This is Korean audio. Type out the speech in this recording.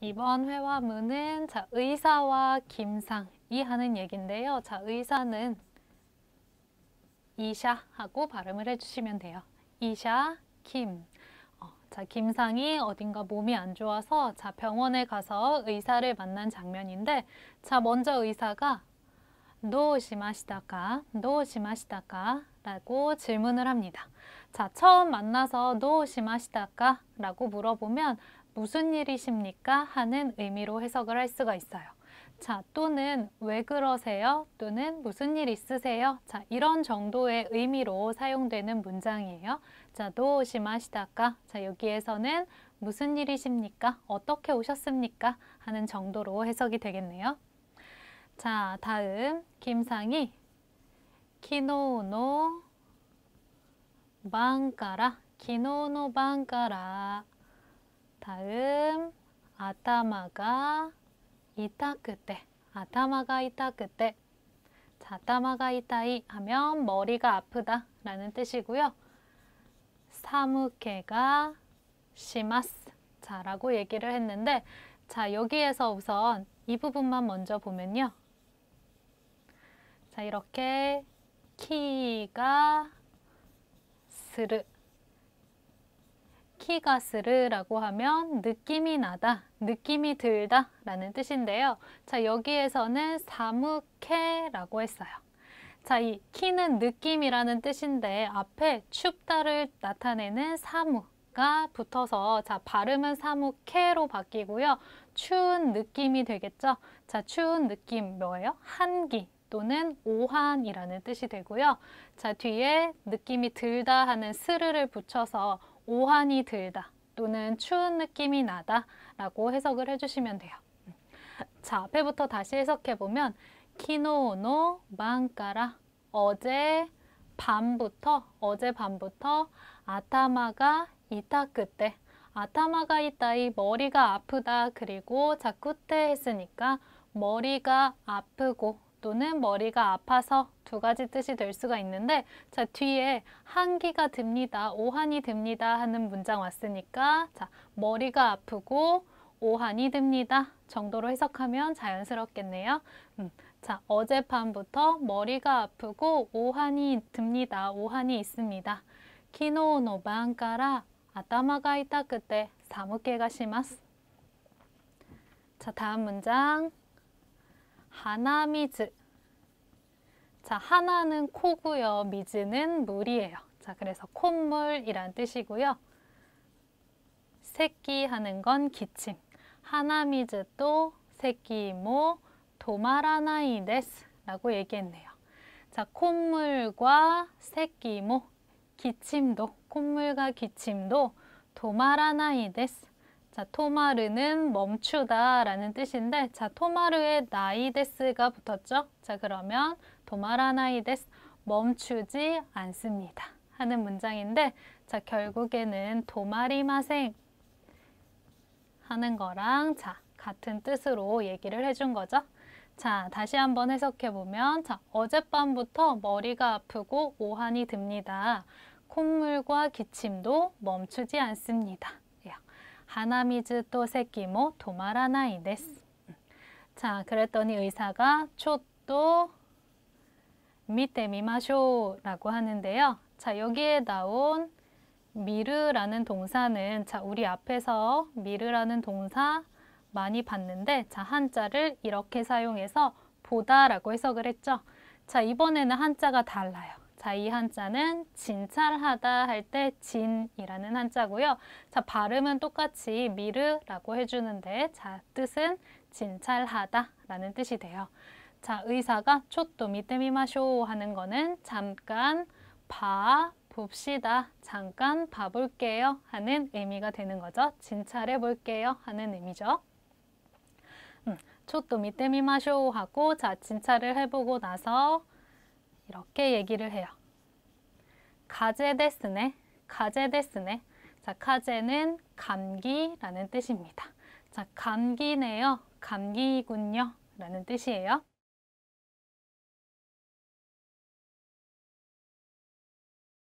이번 회화문은 자, 의사와 김상이 하는 얘긴데요 자, 의사는 이샤 하고 발음을 해주시면 돼요. 이샤, 김. 어, 자, 김상이 어딘가 몸이 안 좋아서 자, 병원에 가서 의사를 만난 장면인데 자, 먼저 의사가 노시마시다까, 노시마시다까 라고 질문을 합니다. 자, 처음 만나서 노시마시다까 라고 물어보면 무슨 일이십니까? 하는 의미로 해석을 할 수가 있어요. 자, 또는 왜 그러세요? 또는 무슨 일 있으세요? 자, 이런 정도의 의미로 사용되는 문장이에요. 자, 도시마시다까. 자, 여기에서는 무슨 일이십니까? 어떻게 오셨습니까? 하는 정도로 해석이 되겠네요. 자, 다음 김상희 키노노 방가라 키노노 방가라 다음 아타마가 이타크테 아타마가 이타크테 자타마가 이타이 하면 머리가 아프다 라는 뜻이고요. 사무케가 시마스 자라고 얘기를 했는데 자 여기에서 우선 이 부분만 먼저 보면요. 자 이렇게 키가 스르 느끼가스르라고 하면 느낌이 나다, 느낌이 들다 라는 뜻인데요. 자, 여기에서는 사무케라고 했어요. 자, 이 키는 느낌이라는 뜻인데 앞에 춥다를 나타내는 사무가 붙어서 자, 발음은 사무케로 바뀌고요. 추운 느낌이 되겠죠? 자, 추운 느낌 뭐예요? 한기 또는 오한이라는 뜻이 되고요. 자, 뒤에 느낌이 들다 하는 스르를 붙여서 오한이 들다 또는 추운 느낌이 나다 라고 해석을 해주시면 돼요. 자, 앞에부터 다시 해석해보면 키노노 만까라 어제 밤부터 어제 밤부터 아타마가 이타 그때 아타마가 이따이 머리가 아프다 그리고 자쿠테 했으니까 머리가 아프고 또는 머리가 아파서 두 가지 뜻이 될 수가 있는데 자 뒤에 한기가 듭니다, 오한이 듭니다 하는 문장 왔으니까 자 머리가 아프고 오한이 듭니다 정도로 해석하면 자연스럽겠네요. 음, 자 어젯밤부터 머리가 아프고 오한이 듭니다, 오한이 있습니다. 키노노방가라 아타마가 이타 그때 사무개가 심마스 자 다음 문장 하나미즈 자, 하나는 코고요. 미즈는 물이에요. 자, 그래서 콧물이란 뜻이고요. 새끼 하는 건 기침. 하나미즈 또 새끼 모 도마라나이 데스 라고 얘기했네요. 자, 콧물과 새끼 모 기침도 콧물과 기침도 도마라나이 데스 자, 토마르는 멈추다라는 뜻인데 자, 토마르의 나이데스가 붙었죠? 자, 그러면 도마라나이데스 멈추지 않습니다. 하는 문장인데 자, 결국에는 도마리마생 하는 거랑 자, 같은 뜻으로 얘기를 해준 거죠. 자, 다시 한번 해석해보면 자, 어젯밤부터 머리가 아프고 오한이 듭니다. 콧물과 기침도 멈추지 않습니다. 하나미즈 또 새끼모 도마라나이 데스. 자, 그랬더니 의사가 초또 미테미마쇼라고 하는데요. 자, 여기에 나온 미르라는 동사는 자, 우리 앞에서 미르라는 동사 많이 봤는데 자, 한자를 이렇게 사용해서 보다라고 해석을 했죠. 자, 이번에는 한자가 달라요. 자, 이 한자는 진찰하다 할 때 진이라는 한자고요. 자, 발음은 똑같이 미르라고 해주는데 자, 뜻은 진찰하다라는 뜻이 돼요. 자, 의사가 초또 미때미마쇼 하는 거는 잠깐 봐 봅시다, 잠깐 봐볼게요 하는 의미가 되는 거죠. 진찰해 볼게요 하는 의미죠. 음, 초또 미때미마쇼 하고 자, 진찰을 해보고 나서 이렇게 얘기를 해요. 가제 데스네. 가제 데스네. 자, 가제는 감기라는 뜻입니다. 자, 감기네요. 감기군요. 라는 뜻이에요.